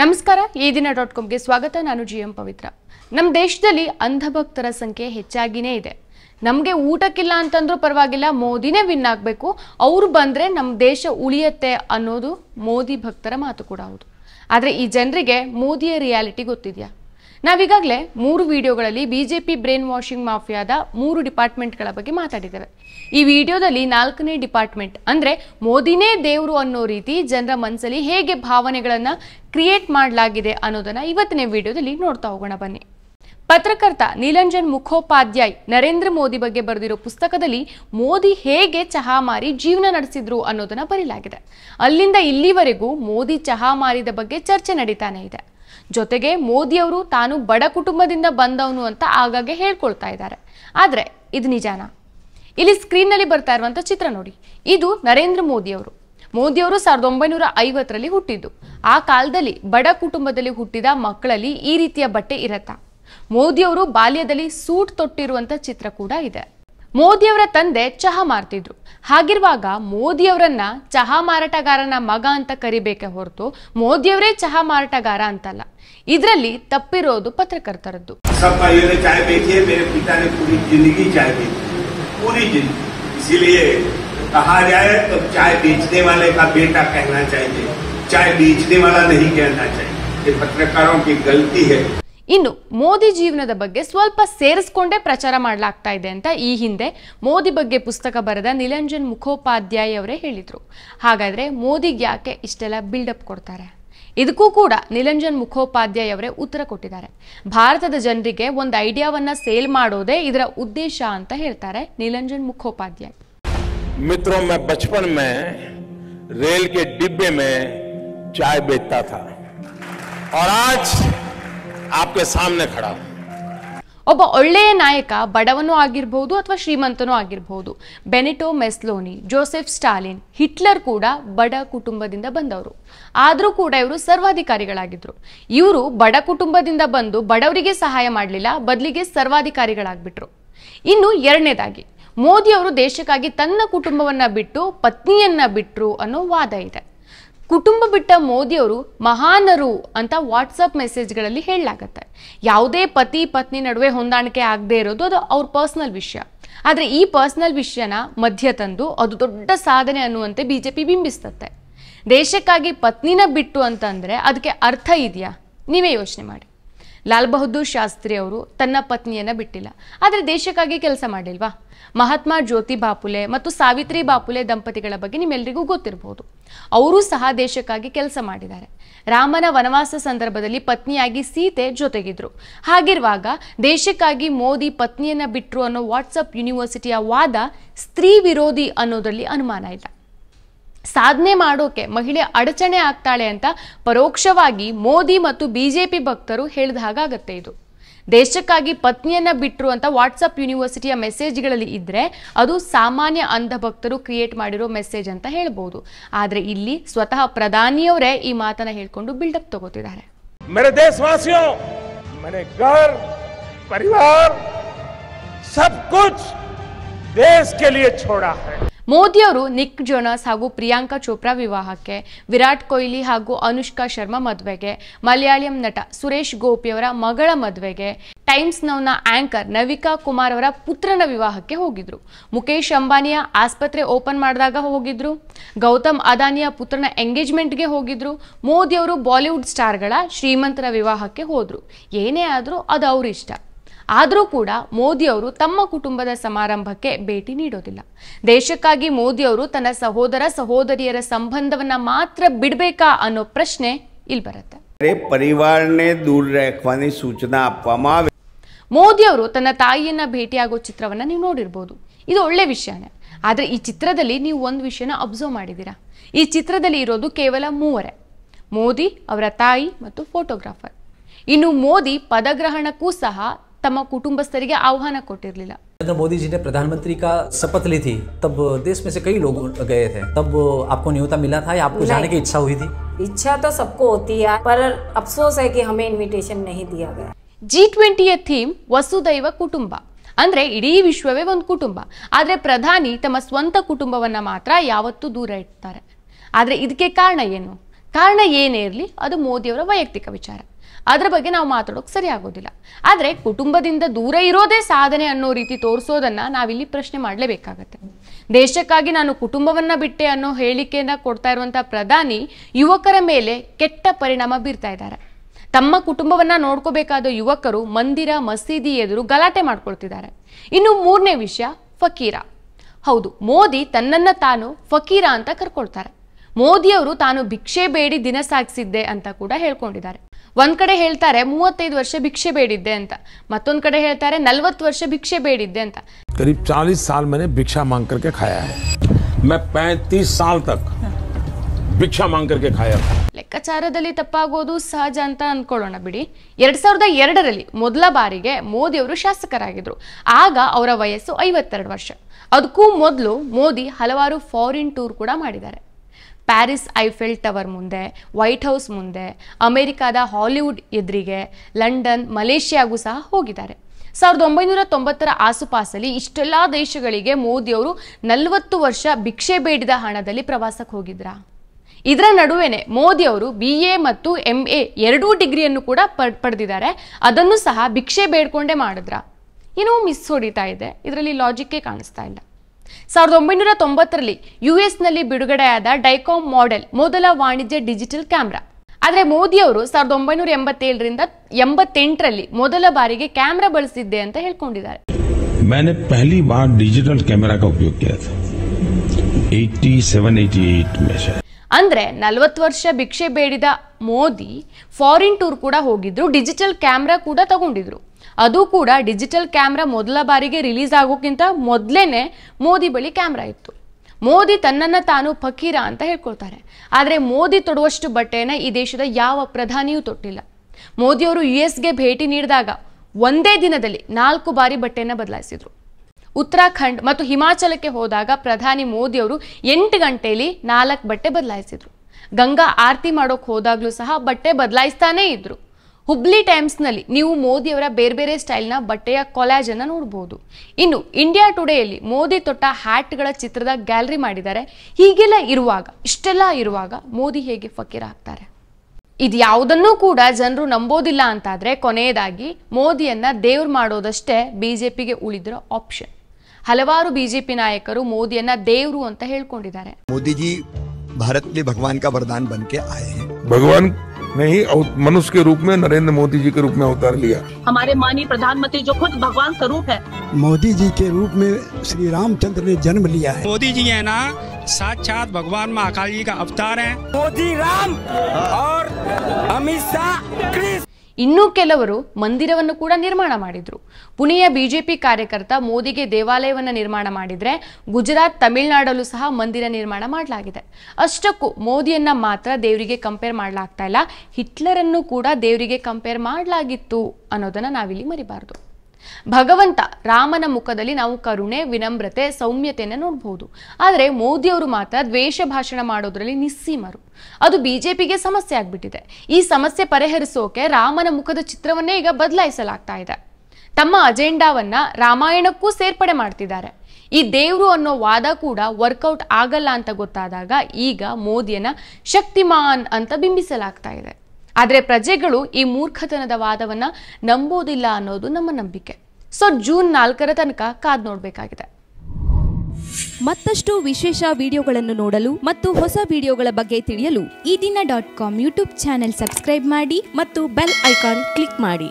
ನಮಸ್ಕಾರ ಈ ದಿನ ಡಾಟ್ ಕಾಮ್ಗೆ ಸ್ವಾಗತ ನಾನು ಜಿ ಎಂ ಪವಿತ್ರ ನಮ್ಮ ದೇಶದಲ್ಲಿ ಅಂಧಭಕ್ತರ ಸಂಖ್ಯೆ ಹೆಚ್ಚಾಗಿನೇ ಇದೆ ನಮಗೆ ಊಟಕ್ಕಿಲ್ಲ ಅಂತಂದ್ರೂ ಪರವಾಗಿಲ್ಲ ಮೋದಿನೇ ವಿನ್ ಆಗಬೇಕು ಅವರು ಬಂದರೆ ನಮ್ಮ ದೇಶ ಉಳಿಯತ್ತೆ ಅನ್ನೋದು ಮೋದಿ ಭಕ್ತರ ಮಾತು ಕೂಡ ಹೌದು ಆದರೆ ಈ ಜನರಿಗೆ ಮೋದಿಯ ರಿಯಾಲಿಟಿ ಗೊತ್ತಿದೆಯಾ ನಾವೀಗಾಗಲೇ ಮೂರು ವಿಡಿಯೋಗಳಲ್ಲಿ ಬಿಜೆಪಿ ಬ್ರೇನ್ ವಾಷಿಂಗ್ ಮಾಫಿಯಾದ ಮೂರು ಡಿಪಾರ್ಟ್ಮೆಂಟ್ಗಳ ಬಗ್ಗೆ ಮಾತಾಡಿದ್ದೇವೆ ಈ ವಿಡಿಯೋದಲ್ಲಿ ನಾಲ್ಕನೇ ಡಿಪಾರ್ಟ್ಮೆಂಟ್ ಅಂದರೆ ಮೋದಿನೇ ದೇವರು ಅನ್ನೋ ರೀತಿ ಜನರ ಮನಸ್ಸಲ್ಲಿ ಹೇಗೆ ಭಾವನೆಗಳನ್ನು ಕ್ರಿಯೇಟ್ ಮಾಡಲಾಗಿದೆ ಅನ್ನೋದನ್ನು ಇವತ್ತಿನ ವಿಡಿಯೋದಲ್ಲಿ ನೋಡ್ತಾ ಹೋಗೋಣ ಬನ್ನಿ ಪತ್ರಕರ್ತ ನೀಲಂಜನ್ ಮುಖೋಪಾಧ್ಯಾಯ್ ನರೇಂದ್ರ ಮೋದಿ ಬಗ್ಗೆ ಬರೆದಿರೋ ಪುಸ್ತಕದಲ್ಲಿ ಮೋದಿ ಹೇಗೆ ಚಹಾ ಮಾರಿ ಜೀವನ ನಡೆಸಿದ್ರು ಅನ್ನೋದನ್ನ ಬರೀಲಾಗಿದೆ ಅಲ್ಲಿಂದ ಇಲ್ಲಿವರೆಗೂ ಮೋದಿ ಚಹಾ ಮಾರಿದ ಬಗ್ಗೆ ಚರ್ಚೆ ನಡೀತಾನೆ ಇದೆ ಜೊತೆಗೆ ಮೋದಿಯವರು ತಾನು ಬಡ ಕುಟುಂಬದಿಂದ ಬಂದವನು ಅಂತ ಆಗಾಗ್ಗೆ ಹೇಳ್ಕೊಳ್ತಾ ಇದ್ದಾರೆ ಆದರೆ ಇದು ನಿಜಾನ ಇಲ್ಲಿ ಸ್ಕ್ರೀನ್ನಲ್ಲಿ ಬರ್ತಾ ಇರುವಂಥ ಚಿತ್ರ ನೋಡಿ ಇದು ನರೇಂದ್ರ ಮೋದಿಯವರು ಮೋದಿಯವರು ಸಾವಿರದ ಒಂಬೈನೂರ ಐವತ್ತರಲ್ಲಿ ಹುಟ್ಟಿದ್ದು ಆ ಕಾಲದಲ್ಲಿ ಬಡ ಕುಟುಂಬದಲ್ಲಿ ಹುಟ್ಟಿದ ಮಕ್ಕಳಲ್ಲಿ ಈ ರೀತಿಯ ಬಟ್ಟೆ ಇರತ್ತ ಮೋದಿಯವರು ಬಾಲ್ಯದಲ್ಲಿ ಸೂಟ್ ತೊಟ್ಟಿರುವಂಥ ಚಿತ್ರ ಕೂಡ ಇದೆ ಮೋದಿಯವರ ತಂದೆ ಚಹಾ ಮಾರ್ತಿದ್ರು ಹಾಗಿರುವಾಗ ಮೋದಿಯವರನ್ನ ಚಹಾ ಮಾರಾಟಗಾರನ ಮಗ ಅಂತ ಕರಿಬೇಕೆ ಹೊರತು ಮೋದಿಯವರೇ ಚಹಾ ಮಾರಾಟಗಾರ ಅಂತಲ್ಲ ಇದರಲ್ಲಿ ತಪ್ಪಿರೋದು ಪತ್ರಕರ್ತರದ್ದು पत्रकारों की ಹೇ ಇನ್ನು ಮೋದಿ ಜೀವನದ ಬಗ್ಗೆ ಸ್ವಲ್ಪ ಸೇರಿಸ್ಕೊಂಡೇ ಪ್ರಚಾರ ಮಾಡಲಾಗ್ತಾ ಇದೆ ಅಂತ ಈ ಹಿಂದೆ ಮೋದಿ ಬಗ್ಗೆ ಪುಸ್ತಕ ಬರೆದ ನಿಲಂಜನ್ ಮುಖೋಪಾಧ್ಯಾಯ ಅವರೇ ಹೇಳಿದರು ಹಾಗಾದರೆ ಮೋದಿಗೆ ಯಾಕೆ ಇಷ್ಟೆಲ್ಲ ಬಿಲ್ಡಪ್ ಕೊಡ್ತಾರೆ ಇದಕ್ಕೂ ಕೂಡ ನಿಲಂಜನ್ ಮುಖೋಪಾಧ್ಯಾಯ ಅವರೇ ಉತ್ತರ ಕೊಟ್ಟಿದ್ದಾರೆ ಭಾರತದ ಜನರಿಗೆ ಒಂದು ಐಡಿಯಾವನ್ನ ಸೇಲ್ ಮಾಡೋದೇ ಇದರ ಉದ್ದೇಶ ಅಂತ ಹೇಳ್ತಾರೆ ನಿಲಂಜನ್ ಮುಖೋಪಾಧ್ಯಾಯ ಮಿತ್ರೋ ಮೇ ಮೇ ಚಾಯ್ ಆಪ್ಕೆ ಸಾಮ್ನೆ ಖಡ ಒಬ್ಬ ಒಳ್ಳೆಯ ನಾಯಕ ಬಡವನೂ ಆಗಿರಬಹುದು ಅಥವಾ ಶ್ರೀಮಂತನೂ ಆಗಿರಬಹುದು Benito Mussolini Joseph Stalin Hitler ಕೂಡ ಬಡ ಕುಟುಂಬದಿಂದ ಬಂದವರು ಆದರೂ ಕೂಡ ಇವರು ಸರ್ವಾಧಿಕಾರಿಗಳಾಗಿದ್ದರು ಇವರು ಬಡ ಕುಟುಂಬದಿಂದ ಬಂದು ಬಡವರಿಗೆ ಸಹಾಯ ಮಾಡಲಿಲ್ಲ ಬದಲಿಗೆ ಸರ್ವಾಧಿಕಾರಿಗಳಾಗ್ಬಿಟ್ರು ಇನ್ನು ಎರಡನೇದಾಗಿ ಮೋದಿಯವರು ದೇಶಕ್ಕಾಗಿ ತನ್ನ ಕುಟುಂಬವನ್ನು ಬಿಟ್ಟು ಪತ್ನಿಯನ್ನ ಬಿಟ್ಟರು ಅನ್ನೋ ವಾದ ಇದೆ ಕುಟುಂಬ ಬಿಟ್ಟ ಮೋದಿಯವರು ಮಹಾನರು ಅಂತ ವಾಟ್ಸಪ್ ಮೆಸೇಜ್ಗಳಲ್ಲಿ ಹೇಳಲಾಗತ್ತೆ ಯಾವುದೇ ಪತಿ ಪತ್ನಿ ನಡುವೆ ಹೊಂದಾಣಿಕೆ ಆಗದೆ ಇರೋದು ಅದು ಅವ್ರ ಪರ್ಸ್ನಲ್ ವಿಷಯ ಆದರೆ ಈ ಪರ್ಸ್ನಲ್ ವಿಷಯನ ಮಧ್ಯ ತಂದು ಅದು ದೊಡ್ಡ ಸಾಧನೆ ಅನ್ನುವಂತೆ ಬಿಜೆಪಿ ಬಿಂಬಿಸ್ತತ್ತೆ ದೇಶಕ್ಕಾಗಿ ಪತ್ನಿನ ಬಿಟ್ಟು ಅಂತಂದರೆ ಅದಕ್ಕೆ ಅರ್ಥ ಇದೆಯಾ ನೀವೇ ಯೋಚನೆ ಮಾಡಿ ಲಾಲ್ ಬಹದ್ದೂರ್ ಶಾಸ್ತ್ರಿ ಅವರು ತನ್ನ ಪತ್ನಿಯನ್ನು ಬಿಟ್ಟಿಲ್ಲ ಆದರೆ ದೇಶಕ್ಕಾಗಿ ಕೆಲಸ ಮಾಡಿಲ್ವಾ ಮಹಾತ್ಮ ಜ್ಯೋತಿ ಬಾಪುಲೆ ಮತ್ತು ಸಾವಿತ್ರಿ ಬಾಪುಲೆ ದಂಪತಿಗಳ ಬಗ್ಗೆ ನಿಮ್ಮೆಲ್ಲರಿಗೂ ಗೊತ್ತಿರಬಹುದು ಅವರೂ ಸಹ ದೇಶಕ್ಕಾಗಿ ಕೆಲಸ ಮಾಡಿದ್ದಾರೆ ರಾಮನ ವನವಾಸ ಸಂದರ್ಭದಲ್ಲಿ ಪತ್ನಿಯಾಗಿ ಸೀತೆ ಜೊತೆಗಿದ್ರು ಹಾಗಿರುವಾಗ ದೇಶಕ್ಕಾಗಿ ಮೋದಿ ಪತ್ನಿಯನ್ನ ಬಿಟ್ರು ಅನ್ನೋ ವಾಟ್ಸಪ್ ಯೂನಿವರ್ಸಿಟಿಯ ವಾದ ಸ್ತ್ರೀ ವಿರೋಧಿ ಅನ್ನೋದರಲ್ಲಿ ಅನುಮಾನ ಇಲ್ಲ ಸಾಧನೆ ಮಾಡೋಕೆ ಮಹಿಳೆ ಅಡಚಣೆ ಆಗ್ತಾಳೆ ಅಂತ ಪರೋಕ್ಷವಾಗಿ ಮೋದಿ ಮತ್ತು ಬಿಜೆಪಿ ಭಕ್ತರು ಹೇಳಿದ ಹಾಗಾಗತ್ತೆ ಇದು ದೇಶಕ್ಕಾಗಿ ಪತ್ನಿಯನ್ನ ಬಿಟ್ಟರು ಅಂತ ವಾಟ್ಸಪ್ ಯೂನಿವರ್ಸಿಟಿಯ ಮೆಸೇಜ್ಗಳಲ್ಲಿ ಇದ್ರೆ ಅದು ಸಾಮಾನ್ಯ ಅಂಧ ಭಕ್ತರು ಕ್ರಿಯೇಟ್ ಮಾಡಿರೋ ಮೆಸೇಜ್ ಅಂತ ಹೇಳ್ಬೋದು ಆದ್ರೆ ಇಲ್ಲಿ ಸ್ವತಃ ಪ್ರಧಾನಿಯವರೇ ಈ ಮಾತನ್ನ ಹೇಳ್ಕೊಂಡು ಬಿಲ್ಡಪ್ ತಗೋತಿದ್ದಾರೆ ಮೋದಿಯವರು ನಿಕ್ ಜೋನಸ್ ಹಾಗೂ ಪ್ರಿಯಾಂಕಾ ಚೋಪ್ರಾ ವಿವಾಹಕ್ಕೆ ವಿರಾಟ್ ಕೊಹ್ಲಿ ಹಾಗೂ ಅನುಷ್ಕಾ ಶರ್ಮಾ ಮದುವೆಗೆ ಮಲಯಾಳಂ ನಟ ಸುರೇಶ್ ಗೋಪಿಯವರ ಮಗಳ ಮದುವೆಗೆ ಟೈಮ್ಸ್ ನೌನ ಆಂಕರ್ ನವಿಕಾ ಕುಮಾರ್ ಅವರ ಪುತ್ರನ ವಿವಾಹಕ್ಕೆ ಹೋಗಿದ್ರು ಮುಖೇಶ್ ಅಂಬಾನಿಯ ಆಸ್ಪತ್ರೆ ಓಪನ್ ಮಾಡಿದಾಗ ಹೋಗಿದ್ರು ಗೌತಮ್ ಅದಾನಿಯ ಪುತ್ರನ ಎಂಗೇಜ್ಮೆಂಟ್ಗೆ ಹೋಗಿದ್ರು ಮೋದಿಯವರು ಬಾಲಿವುಡ್ ಸ್ಟಾರ್ಗಳ ಶ್ರೀಮಂತರ ವಿವಾಹಕ್ಕೆ ಹೋದ್ರು ಏನೇ ಆದರೂ ಅದು ಅವ್ರ ಇಷ್ಟ ಆದರೂ ಕೂಡ ಮೋದಿಯವರು ತಮ್ಮ ಕುಟುಂಬದ ಸಮಾರಂಭಕ್ಕೆ ಭೇಟಿ ನೀಡೋದಿಲ್ಲ ದೇಶಕ್ಕಾಗಿ ಮೋದಿ ಅವರು ತನ್ನ ಸಹೋದರ ಸಹೋದರಿಯರ ಸಂಬಂಧವನ್ನ ಮಾತ್ರ ಬಿಡಬೇಕಾ ಅನ್ನೋ ಪ್ರಶ್ನೆ ಇಲ್ಲಿ ಬರುತ್ತೆ ಮೋದಿ ಅವರು ತನ್ನ ತಾಯಿಯನ್ನ ಭೇಟಿಯಾಗೋ ಚಿತ್ರವನ್ನ ನೀವು ನೋಡಿರ್ಬೋದು ಇದು ಒಳ್ಳೆ ವಿಷಯನೇ ಆದ್ರೆ ಈ ಚಿತ್ರದಲ್ಲಿ ನೀವು ಒಂದು ವಿಷಯನ ಅಬ್ಸರ್ವ್ ಮಾಡಿದ್ದೀರಾ ಈ ಚಿತ್ರದಲ್ಲಿ ಇರೋದು ಕೇವಲ ಮೂವರೇ ಮೋದಿ ಅವರ ತಾಯಿ ಮತ್ತು ಫೋಟೋಗ್ರಾಫರ್ ಇನ್ನು ಮೋದಿ ಪದಗ್ರಹಣಕ್ಕೂ ಸಹ ತಮ ಕುಟುಂಬಸ್ಥರಿಗೆ ಆಹ್ವಾನ ಕೊಟ್ಟಿರಲಿಲ್ಲ ಅಂದ್ರ ಮೋದಿಜಿ ನೇ ಪ್ರಧಾನಮಂತ್ರಿ ಕಾ शपथ घेतली ತಬ ದೇಶ เม ಸೆ ಕೀ ಲೋಗೋ گئے تھے ತಬ ಆಪ್ಕೋ ನಿಯೋತಾ ಮಿಲಾ تھا ಯಾ ಆಪ್ಕೋ ಜಾನೆ ಕಿ ಇಚ್ಛಾ ہوئی تھی ಇಚ್ಛಾ ತ ಸಬ್ಕೋ hoti yaar par afsos hai ki hame invitation nahi diya gaya G20 ಯ ಥೀಮ್ ವಸುದೈವ ಕುಟುಂಬ ಅಂದ್ರೆ ಇಡಿ ವಿಶ್ವವೇ ಒಂದು ಕುಟುಂಬ ಆದ್ರೆ ಪ್ರಧಾನಿ ತಮ್ಮ ಸ್ವಂತ ಕುಟುಂಬವನ್ನ ಮಾತ್ರ ಯಾವತ್ತು ದೂರ ಇಟ್ತಾರೆ ಆದ್ರೆ ಇದಕ್ಕೆ ಕಾರಣ ಏನು ಕಾರಣ ಏನೇ ಇರಲಿ ಅದು ಮೋದಿ ಅವರ ವೈಯಕ್ತಿಕ ವಿಚಾರ ಅದರ ಬಗ್ಗೆ ನಾವು ಮಾತಾಡೋಕೆ ಆಗೋದಿಲ್ಲ ಆದ್ರೆ ಕುಟುಂಬದಿಂದ ದೂರ ಇರೋದೇ ಸಾಧನೆ ಅನ್ನೋ ರೀತಿ ತೋರಿಸೋದನ್ನ ನಾವಿಲ್ಲಿ ಪ್ರಶ್ನೆ ಮಾಡಲೇಬೇಕಾಗತ್ತೆ ದೇಶಕ್ಕಾಗಿ ನಾನು ಕುಟುಂಬವನ್ನ ಬಿಟ್ಟೆ ಅನ್ನೋ ಹೇಳಿಕೆಯನ್ನ ಕೊಡ್ತಾ ಇರುವಂತಹ ಪ್ರಧಾನಿ ಯುವಕರ ಮೇಲೆ ಕೆಟ್ಟ ಪರಿಣಾಮ ಬೀರ್ತಾ ಇದ್ದಾರೆ ತಮ್ಮ ಕುಟುಂಬವನ್ನ ನೋಡ್ಕೋಬೇಕಾದ ಯುವಕರು ಮಂದಿರ ಮಸೀದಿ ಎದುರು ಗಲಾಟೆ ಮಾಡ್ಕೊಳ್ತಿದ್ದಾರೆ ಇನ್ನು ಮೂರನೇ ವಿಷಯ ಫಕೀರ ಹೌದು ಮೋದಿ ತನ್ನನ್ನ ತಾನು ಫಕೀರ ಅಂತ ಕರ್ಕೊಳ್ತಾರೆ ಮೋದಿಯವರು ತಾನು ಭಿಕ್ಷೆ ಬೇಡಿ ದಿನ ಸಾಗಿಸಿದ್ದೆ ಅಂತ ಕೂಡ ಹೇಳ್ಕೊಂಡಿದ್ದಾರೆ ಒಂದ್ ಕಡೆ ಹೇಳ್ತಾರೆ ಮೂವತ್ತೈದು ವರ್ಷ ಭಿಕ್ಷೆ ಬೇಡಿದ್ದೆ ಅಂತ ಮತ್ತೊಂದು ಕಡೆ ಹೇಳ್ತಾರೆ ನಲ್ವತ್ತು ವರ್ಷ ಭಿಕ್ಷೆ ಬೇಡಿದ್ದೆ ಅಂತ करीब 40 साल मैंने भिक्षा मांग करके खाया है मैं 35 साल तक ಲೆಕ್ಕಾಚಾರದಲ್ಲಿ ತಪ್ಪಾಗೋದು ಸಹಜ ಅಂತ ಅನ್ಕೊಳ್ಳೋಣ ಬಿಡಿ ಎರಡ್ ಸಾವಿರದ ಎರಡರಲ್ಲಿ ಮೊದಲ ಬಾರಿಗೆ ಮೋದಿ ಅವರು ಶಾಸಕರಾಗಿದ್ರು ಆಗ ಅವರ ವಯಸ್ಸು ಐವತ್ತೆರಡು ವರ್ಷ ಅದಕ್ಕೂ ಮೊದಲು ಮೋದಿ ಹಲವಾರು ಫಾರಿನ್ ಟೂರ್ ಕೂಡ ಮಾಡಿದ್ದಾರೆ ಪ್ಯಾರಿಸ್ ಐಫೆಲ್ ಟವರ್ ಮುಂದೆ ವೈಟ್ ಹೌಸ್ ಮುಂದೆ ಅಮೆರಿಕಾದ ಹಾಲಿವುಡ್ ಎದುರಿಗೆ ಲಂಡನ್ ಮಲೇಷ್ಯಾಗೂ ಸಹ ಹೋಗಿದ್ದಾರೆ ಸಾವಿರದ ಒಂಬೈನೂರ ತೊಂಬತ್ತರ ಆಸುಪಾಸಲ್ಲಿ ಇಷ್ಟೆಲ್ಲ ದೇಶಗಳಿಗೆ ಮೋದಿಯವರು ನಲವತ್ತು ವರ್ಷ ಭಿಕ್ಷೆ ಬೇಡಿದ ಹಣದಲ್ಲಿ ಪ್ರವಾಸಕ್ಕೆ ಹೋಗಿದ್ರ ಇದರ ನಡುವೆನೆ ಮೋದಿಯವರು ಬಿ ಎ ಮತ್ತು ಎಂ ಎ ಎರಡೂ ಡಿಗ್ರಿಯನ್ನು ಕೂಡ ಪಡೆದಿದ್ದಾರೆ ಅದನ್ನು ಸಹ ಭಿಕ್ಷೆ ಬೇಡ್ಕೊಂಡೇ ಮಾಡಿದ್ರ ಏನೋ ಮಿಸ್ ಹೊಡಿತಾ ಇದೆ ಇದರಲ್ಲಿ ಲಾಜಿಕ್ಕೇ ಕಾಣಿಸ್ತಾ ಇಲ್ಲ ಸಾವಿರದ ಒಂಬೈನೂರ ತೊಂಬತ್ತರಲ್ಲಿ ಯುಎಸ್ನಲ್ಲಿ ಬಿಡುಗಡೆಯಾದ ಡೈಕಾಮ್ ಮಾಡೆಲ್ ಮೊದಲ ವಾಣಿಜ್ಯ ಡಿಜಿಟಲ್ ಕ್ಯಾಮ್ರಾ ಆದರೆ ಮೋದಿಯವರು ಸಾವಿರದ ಒಂಬೈನೂರ ಎಂಬತ್ತೇಳರಿಂದ ಎಂಬತ್ತೆಂಟರಲ್ಲಿ ಮೊದಲ ಬಾರಿಗೆ ಕ್ಯಾಮ್ರಾ ಬಳಸಿದ್ದೆ ಅಂತ ಹೇಳ್ಕೊಂಡಿದ್ದಾರೆ मैंने पहली बार डिजिटल कैमरा का उपयोग किया था 87-88 में ಅಂದ್ರೆ ನಲವತ್ತು ವರ್ಷ ಭಿಕ್ಷೆ ಬೇಡಿದ ಮೋದಿ ಫಾರಿನ್ ಟೂರ್ ಕೂಡ ಹೋಗಿದ್ರು ಡಿಜಿಟಲ್ ಕ್ಯಾಮ್ರಾ ಕೂಡ ತಗೊಂಡಿದ್ರು ಅದು ಕೂಡ ಡಿಜಿಟಲ್ ಕ್ಯಾಮ್ರಾ ಮೊದಲ ಬಾರಿಗೆ ರಿಲೀಸ್ ಆಗೋಕ್ಕಿಂತ ಮೊದ್ಲೇನೆ ಮೋದಿ ಬಳಿ ಕ್ಯಾಮ್ರಾ ಇತ್ತು ಮೋದಿ ತನ್ನನ್ನು ತಾನು ಫಕೀರ ಅಂತ ಹೇಳ್ಕೊಳ್ತಾರೆ ಆದರೆ ಮೋದಿ ತೊಡುವಷ್ಟು ಬಟ್ಟೆಯನ್ನು ಈ ದೇಶದ ಯಾವ ಪ್ರಧಾನಿಯೂ ತೊಟ್ಟಿಲ್ಲ ಮೋದಿಯವರು ಯು ಎಸ್ಗೆ ಭೇಟಿ ನೀಡಿದಾಗ ಒಂದೇ ದಿನದಲ್ಲಿ ನಾಲ್ಕು ಬಾರಿ ಬಟ್ಟೆಯನ್ನು ಬದಲಾಯಿಸಿದರು ಉತ್ತರಾಖಂಡ್ ಮತ್ತು ಹಿಮಾಚಲಕ್ಕೆ ಹೋದಾಗ ಪ್ರಧಾನಿ ಮೋದಿಯವರು ಎಂಟು ಗಂಟೆಯಲ್ಲಿ ನಾಲ್ಕು ಬಟ್ಟೆ ಬದಲಾಯಿಸಿದರು ಗಂಗಾ ಆರತಿ ಮಾಡೋಕ್ಕೆ ಹೋದಾಗಲೂ ಸಹ ಬಟ್ಟೆ ಬದಲಾಯಿಸ್ತಾನೇ ಇದ್ರು ಹುಬ್ಲಿ ನಲ್ಲಿ ನೀವು ಮೋದಿಯವರ ಬೇರೆ ಬೇರೆ ನ ಬಟ್ಟೆಯ ಅನ್ನ ನೋಡಬಹುದು ಇನ್ನು ಇಂಡಿಯಾ ಟುಡೇಯಲ್ಲಿ ಮೋದಿ ತೊಟ್ಟ ಗಳ ಚಿತ್ರದ ಗ್ಯಾಲರಿ ಮಾಡಿದ್ದಾರೆ ಹೀಗೆಲ್ಲ ಇರುವಾಗ ಇಷ್ಟೆಲ್ಲ ಇರುವಾಗ ಮೋದಿ ಹೇಗೆ ಫಕೀರ ಆಗ್ತಾರೆ ಇದು ಯಾವುದನ್ನೂ ಕೂಡ ಜನರು ನಂಬೋದಿಲ್ಲ ಅಂತಾದ್ರೆ ಕೊನೆಯದಾಗಿ ಮೋದಿಯನ್ನ ದೇವ್ರು ಮಾಡೋದಷ್ಟೇ ಬಿಜೆಪಿಗೆ ಜೆ ಉಳಿದಿರೋ ಆಪ್ಷನ್ ಹಲವಾರು ಬಿಜೆಪಿ ನಾಯಕರು ಮೋದಿಯನ್ನ ದೇವ್ರು ಅಂತ ಹೇಳ್ಕೊಂಡಿದ್ದಾರೆ ಮೋದಿಜಿ ಭಾರತ ಭಗವಾನ್ ಕಾ ವರದಾನ ಬನ್ಕೆ ಭಗವಾನ್ नहीं मनुष्य के रूप में नरेंद्र मोदी जी के रूप में अवतार लिया हमारे माननीय प्रधानमंत्री जो खुद भगवान स्वरूप है मोदी जी के रूप में श्री रामचंद्र ने जन्म लिया है मोदी जी है ना साक्षात भगवान महाकाल जी का अवतार है मोदी राम और अमित शाह ಇನ್ನೂ ಕೆಲವರು ಮಂದಿರವನ್ನು ಕೂಡ ನಿರ್ಮಾಣ ಮಾಡಿದ್ರು ಪುಣೆಯ ಬಿಜೆಪಿ ಕಾರ್ಯಕರ್ತ ಮೋದಿಗೆ ದೇವಾಲಯವನ್ನು ನಿರ್ಮಾಣ ಮಾಡಿದ್ರೆ ಗುಜರಾತ್ ತಮಿಳುನಾಡಲ್ಲೂ ಸಹ ಮಂದಿರ ನಿರ್ಮಾಣ ಮಾಡಲಾಗಿದೆ ಅಷ್ಟಕ್ಕೂ ಮೋದಿಯನ್ನ ಮಾತ್ರ ದೇವರಿಗೆ ಕಂಪೇರ್ ಮಾಡಲಾಗ್ತಾ ಇಲ್ಲ ಹಿಟ್ಲರನ್ನು ಕೂಡ ದೇವರಿಗೆ ಕಂಪೇರ್ ಮಾಡಲಾಗಿತ್ತು ಅನ್ನೋದನ್ನ ನಾವಿಲ್ಲಿ ಮರಿಬಾರ್ದು ಭಗವಂತ ರಾಮನ ಮುಖದಲ್ಲಿ ನಾವು ಕರುಣೆ ವಿನಮ್ರತೆ ಸೌಮ್ಯತೆಯನ್ನು ನೋಡಬಹುದು ಆದರೆ ಮೋದಿಯವರು ಮಾತ್ರ ದ್ವೇಷ ಭಾಷಣ ಮಾಡೋದ್ರಲ್ಲಿ ನಿಸ್ಸೀಮರು ಅದು ಬಿಜೆಪಿಗೆ ಸಮಸ್ಯೆ ಆಗ್ಬಿಟ್ಟಿದೆ ಈ ಸಮಸ್ಯೆ ಪರಿಹರಿಸೋಕೆ ರಾಮನ ಮುಖದ ಚಿತ್ರವನ್ನೇ ಈಗ ಬದಲಾಯಿಸಲಾಗ್ತಾ ಇದೆ ತಮ್ಮ ಅಜೆಂಡಾವನ್ನ ರಾಮಾಯಣಕ್ಕೂ ಸೇರ್ಪಡೆ ಮಾಡ್ತಿದ್ದಾರೆ ಈ ದೇವ್ರು ಅನ್ನೋ ವಾದ ಕೂಡ ವರ್ಕೌಟ್ ಆಗಲ್ಲ ಅಂತ ಗೊತ್ತಾದಾಗ ಈಗ ಮೋದಿಯನ್ನ ಶಕ್ತಿಮಾನ್ ಅಂತ ಬಿಂಬಿಸಲಾಗ್ತಾ ಇದೆ ಆದರೆ ಪ್ರಜೆಗಳು ಈ ಮೂರ್ಖತನದ ವಾದವನ್ನು ನಂಬೋದಿಲ್ಲ ಅನ್ನೋದು ನಮ್ಮ ನಂಬಿಕೆ ಸೊ ಜೂನ್ ನಾಲ್ಕರ ತನಕ ಕಾದ್ ನೋಡಬೇಕಾಗಿದೆ ಮತ್ತಷ್ಟು ವಿಶೇಷ ವಿಡಿಯೋಗಳನ್ನು ನೋಡಲು ಮತ್ತು ಹೊಸ ವಿಡಿಯೋಗಳ ಬಗ್ಗೆ ತಿಳಿಯಲು ಈ ದಿನ dot com YouTube channel subscribe ಮಾಡಿ ಮತ್ತು ಬೆಲ್ ಐಕಾನ್ ಕ್ಲಿಕ್ ಮಾಡಿ